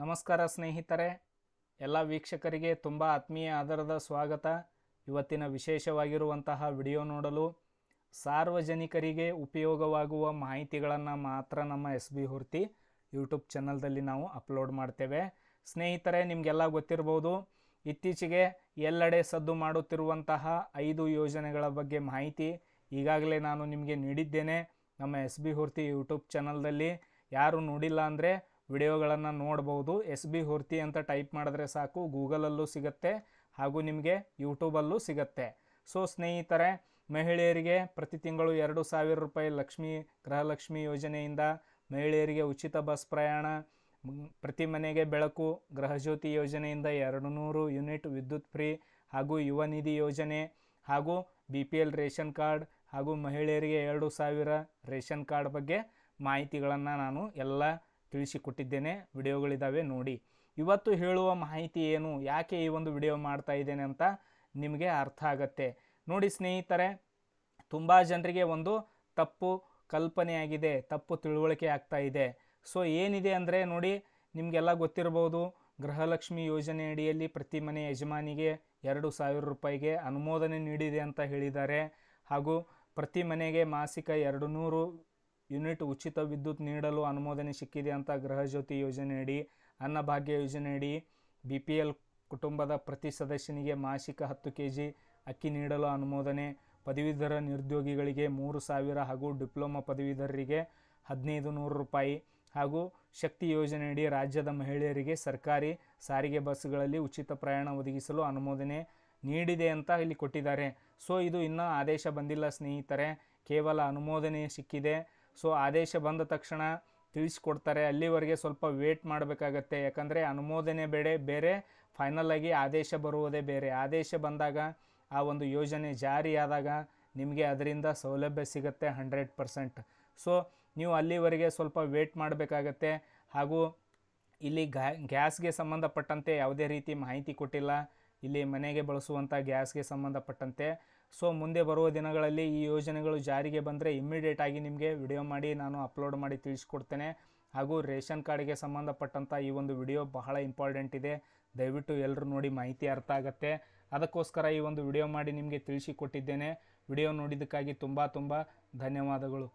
ನಮಸ್ಕಾರ ಸ್ನೇಹಿತರೆ ಎಲ್ಲ ವೀಕ್ಷಕರಿಗೆ ತುಂಬ ಆತ್ಮೀಯ ಆಧಾರದ ಸ್ವಾಗತ ಇವತ್ತಿನ ವಿಶೇಷವಾಗಿರುವಂತಹ ವಿಡಿಯೋ ನೋಡಲು ಸಾರ್ವಜನಿಕರಿಗೆ ಉಪಯೋಗವಾಗುವ ಮಾಹಿತಿಗಳನ್ನು ಮಾತ್ರ ನಮ್ಮ ಎಸ್ ಬಿ ಹುರ್ತಿ ಯೂಟ್ಯೂಬ್ ಚಾನಲ್ದಲ್ಲಿ ನಾವು ಅಪ್ಲೋಡ್ ಮಾಡ್ತೇವೆ ಸ್ನೇಹಿತರೆ ನಿಮಗೆಲ್ಲ ಗೊತ್ತಿರ್ಬೋದು ಇತ್ತೀಚೆಗೆ ಎಲ್ಲೆಡೆ ಸದ್ದು ಮಾಡುತ್ತಿರುವಂತಹ ಐದು ಯೋಜನೆಗಳ ಬಗ್ಗೆ ಮಾಹಿತಿ ಈಗಾಗಲೇ ನಾನು ನಿಮಗೆ ನೀಡಿದ್ದೇನೆ ನಮ್ಮ ಎಸ್ ಬಿ ಹುರ್ತಿ ಯೂಟ್ಯೂಬ್ ಚಾನಲ್ದಲ್ಲಿ ಯಾರು ನೋಡಿಲ್ಲ ಅಂದರೆ ವಿಡಿಯೋಗಳನ್ನು ನೋಡ್ಬೋದು ಎಸ್ ಬಿ ಹುರ್ತಿ ಅಂತ ಟೈಪ್ ಮಾಡಿದ್ರೆ ಸಾಕು ಗೂಗಲಲ್ಲೂ ಸಿಗುತ್ತೆ ಹಾಗೂ ನಿಮಗೆ ಯೂಟ್ಯೂಬಲ್ಲೂ ಸಿಗುತ್ತೆ ಸೊ ಸ್ನೇಹಿತರೆ ಮಹಿಳೆಯರಿಗೆ ಪ್ರತಿ ತಿಂಗಳು ಎರಡು ಸಾವಿರ ರೂಪಾಯಿ ಲಕ್ಷ್ಮಿ ಗೃಹಲಕ್ಷ್ಮಿ ಯೋಜನೆಯಿಂದ ಮಹಿಳೆಯರಿಗೆ ಉಚಿತ ಬಸ್ ಪ್ರಯಾಣ ಪ್ರತಿ ಮನೆಗೆ ಬೆಳಕು ಗೃಹಜ್ಯೋತಿ ಯೋಜನೆಯಿಂದ ಎರಡು ನೂರು ಯೂನಿಟ್ ವಿದ್ಯುತ್ ಫ್ರೀ ಹಾಗೂ ಯುವ ನಿಧಿ ಯೋಜನೆ ಹಾಗೂ B P L ration card ಹಾಗೂ ಮಹಿಳೆಯರಿಗೆ ಎರಡು ಸಾವಿರ ರೇಷನ್ ಕಾರ್ಡ್ ಬಗ್ಗೆ ಮಾಹಿತಿಗಳನ್ನು ನಾನು ಎಲ್ಲ ತಿಳಿಸಿಕೊಟ್ಟಿದ್ದೇನೆ ವಿಡಿಯೋಗಳಿದ್ದಾವೆ ನೋಡಿ ಇವತ್ತು ಹೇಳುವ ಮಾಹಿತಿ ಏನು ಯಾಕೆ ಈ ಒಂದು ವಿಡಿಯೋ ಮಾಡ್ತಾ ಇದ್ದೇನೆ ಅಂತ ನಿಮಗೆ ಅರ್ಥ ಆಗತ್ತೆ ನೋಡಿ ಸ್ನೇಹಿತರೆ ತುಂಬ ಜನರಿಗೆ ಒಂದು ತಪ್ಪು ಕಲ್ಪನೆಯಾಗಿದೆ ತಪ್ಪು ತಿಳುವಳಿಕೆ ಆಗ್ತಾ ಇದೆ ಸೊ ಏನಿದೆ ಅಂದರೆ ನೋಡಿ ನಿಮಗೆಲ್ಲ ಗೊತ್ತಿರ್ಬೋದು ಗೃಹಲಕ್ಷ್ಮಿ ಯೋಜನೆ ಅಡಿಯಲ್ಲಿ ಪ್ರತಿ ಮನೆ ಯಜಮಾನಿಗೆ ಎರಡು ಸಾವಿರ ರೂಪಾಯಿಗೆ ಅನುಮೋದನೆ ನೀಡಿದೆ ಅಂತ ಹೇಳಿದ್ದಾರೆ ಹಾಗೂ ಪ್ರತಿ ಮನೆಗೆ ಮಾಸಿಕ ಎರಡು ನೂರು ಯೂನಿಟ್ ಉಚಿತ ವಿದ್ಯುತ್ ನೀಡಲು ಅನುಮೋದನೆ ಸಿಕ್ಕಿದೆ ಅಂತ ಗೃಹಜ್ಯೋತಿ ಯೋಜನೆಯಡಿ ಅನ್ನಭಾಗ್ಯ ಯೋಜನೆಯಡಿ ಬಿ ಪಿ ಎಲ್ ಕುಟುಂಬದ ಪ್ರತಿ ಸದಸ್ಯನಿಗೆ ಮಾಸಿಕ ಹತ್ತು ಕೆ ಜಿ ಅಕ್ಕಿ ನೀಡಲು ಅನುಮೋದನೆ ಪದವೀಧರ ನಿರುದ್ಯೋಗಿಗಳಿಗೆ ಮೂರು ಸಾವಿರ ಹಾಗೂ ಡಿಪ್ಲೊಮಾ ಪದವೀಧರರಿಗೆ ಹದಿನೈದು ನೂರು ರೂಪಾಯಿ ಹಾಗೂ ಶಕ್ತಿ ಯೋಜನೆಯಡಿ ರಾಜ್ಯದ ಮಹಿಳೆಯರಿಗೆ ಸರ್ಕಾರಿ ಸಾರಿಗೆ ಬಸ್ಗಳಲ್ಲಿ ಉಚಿತ ಪ್ರಯಾಣ ಒದಗಿಸಲು ಅನುಮೋದನೆ ನೀಡಿದೆ ಅಂತ ಇಲ್ಲಿ ಕೊಟ್ಟಿದ್ದಾರೆ ಸೊ ಇದು ಇನ್ನೂ ಆದೇಶ ಬಂದಿಲ್ಲ ಸ್ನೇಹಿತರೆ ಕೇವಲ ಅನುಮೋದನೆ ಸಿಕ್ಕಿದೆ ಸೊ ಆದೇಶ ಬಂದ ತಕ್ಷಣ ತಿಳಿಸ್ಕೊಡ್ತಾರೆ ಅಲ್ಲಿವರೆಗೆ ಸ್ವಲ್ಪ ವೇಟ್ ಮಾಡಬೇಕಾಗತ್ತೆ ಯಾಕಂದರೆ ಅನುಮೋದನೆ ಬೇಡ ಬೇರೆ ಫೈನಲ್ ಆಗಿ ಆದೇಶ ಬರುವುದೇ ಬೇರೆ ಆದೇಶ ಬಂದಾಗ ಆ ಒಂದು ಯೋಜನೆ ಜಾರಿಯಾದಾಗ ನಿಮಗೆ ಅದರಿಂದ ಸೌಲಭ್ಯ ಸಿಗುತ್ತೆ ಹಂಡ್ರೆಡ್ ಪರ್ಸೆಂಟ್ ಸೊ ನೀವು ಅಲ್ಲಿವರೆಗೆ ಸ್ವಲ್ಪ ವೇಟ್ ಮಾಡಬೇಕಾಗತ್ತೆ ಹಾಗೂ ಇಲ್ಲಿ ಗ್ಯಾಸ್ಗೆ ಸಂಬಂಧಪಟ್ಟಂತೆ ಯಾವುದೇ ರೀತಿ ಮಾಹಿತಿ ಕೊಟ್ಟಿಲ್ಲ ಇಲ್ಲಿ ಮನೆಗೆ ಬಳಸುವಂಥ ಗ್ಯಾಸ್ಗೆ ಸಂಬಂಧಪಟ್ಟಂತೆ ಸೊ ಮುಂದೆ ಬರುವ ದಿನಗಳಲ್ಲಿ ಈ ಯೋಜನೆಗಳು ಜಾರಿಗೆ ಬಂದರೆ ಇಮ್ಮಿಡಿಯೇಟಾಗಿ ನಿಮಗೆ ವಿಡಿಯೋ ಮಾಡಿ ನಾನು ಅಪ್ಲೋಡ್ ಮಾಡಿ ತಿಳಿಸ್ಕೊಡ್ತೇನೆ ಹಾಗೂ ರೇಷನ್ ಕಾರ್ಡ್ಗೆ ಸಂಬಂಧಪಟ್ಟಂಥ ಈ ಒಂದು ವಿಡಿಯೋ ಬಹಳ ಇಂಪಾರ್ಟೆಂಟ್ ಇದೆ ದಯವಿಟ್ಟು ಎಲ್ಲರೂ ನೋಡಿ ಮಾಹಿತಿ ಅರ್ಥ ಆಗುತ್ತೆ ಅದಕ್ಕೋಸ್ಕರ ಈ ಒಂದು ವಿಡಿಯೋ ಮಾಡಿ ನಿಮಗೆ ತಿಳಿಸಿಕೊಟ್ಟಿದ್ದೇನೆ ವಿಡಿಯೋ ನೋಡಿದ್ದಕ್ಕಾಗಿ ತುಂಬ ತುಂಬ ಧನ್ಯವಾದಗಳು